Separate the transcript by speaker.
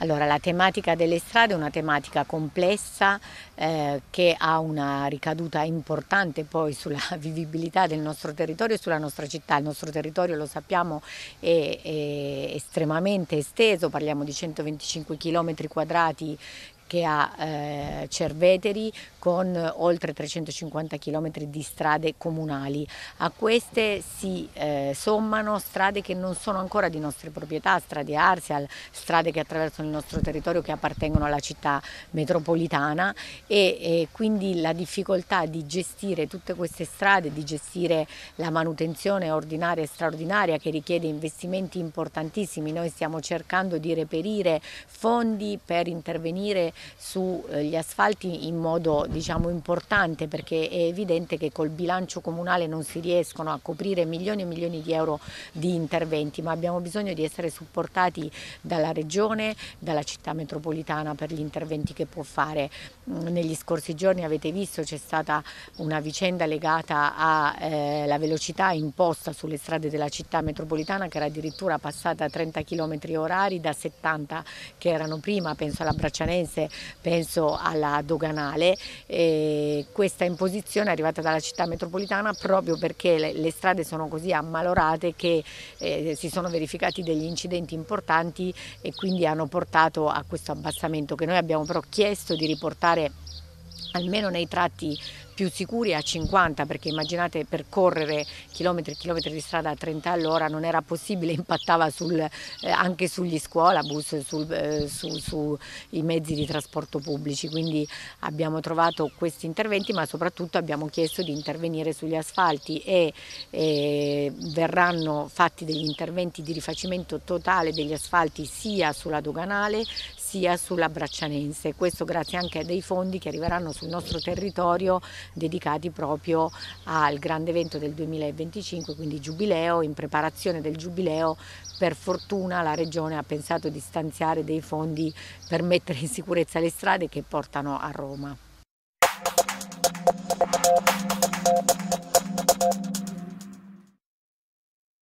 Speaker 1: Allora, la tematica delle strade è una tematica complessa eh, che ha una ricaduta importante poi sulla vivibilità del nostro territorio e sulla nostra città. Il nostro territorio, lo sappiamo, è, è estremamente esteso, parliamo di 125 km quadrati che ha eh, Cerveteri con eh, oltre 350 km di strade comunali. A queste si eh, sommano strade che non sono ancora di nostre proprietà, strade Arsial, strade che attraversano il nostro territorio che appartengono alla città metropolitana e, e quindi la difficoltà di gestire tutte queste strade, di gestire la manutenzione ordinaria e straordinaria che richiede investimenti importantissimi. Noi stiamo cercando di reperire fondi per intervenire sugli asfalti in modo diciamo, importante perché è evidente che col bilancio comunale non si riescono a coprire milioni e milioni di euro di interventi, ma abbiamo bisogno di essere supportati dalla regione, dalla città metropolitana per gli interventi che può fare. Mm, negli scorsi giorni avete visto c'è stata una vicenda legata alla eh, velocità imposta sulle strade della città metropolitana che era addirittura passata a 30 km orari da 70 che erano prima, penso alla Braccianese penso alla doganale, e questa imposizione è arrivata dalla città metropolitana proprio perché le, le strade sono così ammalorate che eh, si sono verificati degli incidenti importanti e quindi hanno portato a questo abbassamento che noi abbiamo però chiesto di riportare almeno nei tratti più sicuri a 50 perché immaginate percorrere chilometri e chilometri di strada a 30 all'ora non era possibile, impattava sul, eh, anche sugli scuolabus, sul, eh, sui su mezzi di trasporto pubblici, quindi abbiamo trovato questi interventi ma soprattutto abbiamo chiesto di intervenire sugli asfalti e eh, verranno fatti degli interventi di rifacimento totale degli asfalti sia sulla doganale sia sulla Braccianense. Questo grazie anche a dei fondi che arriveranno sul nostro territorio dedicati proprio al grande evento del 2025, quindi giubileo, in preparazione del giubileo. Per fortuna la Regione ha pensato di stanziare dei fondi per mettere in sicurezza le strade che portano a Roma.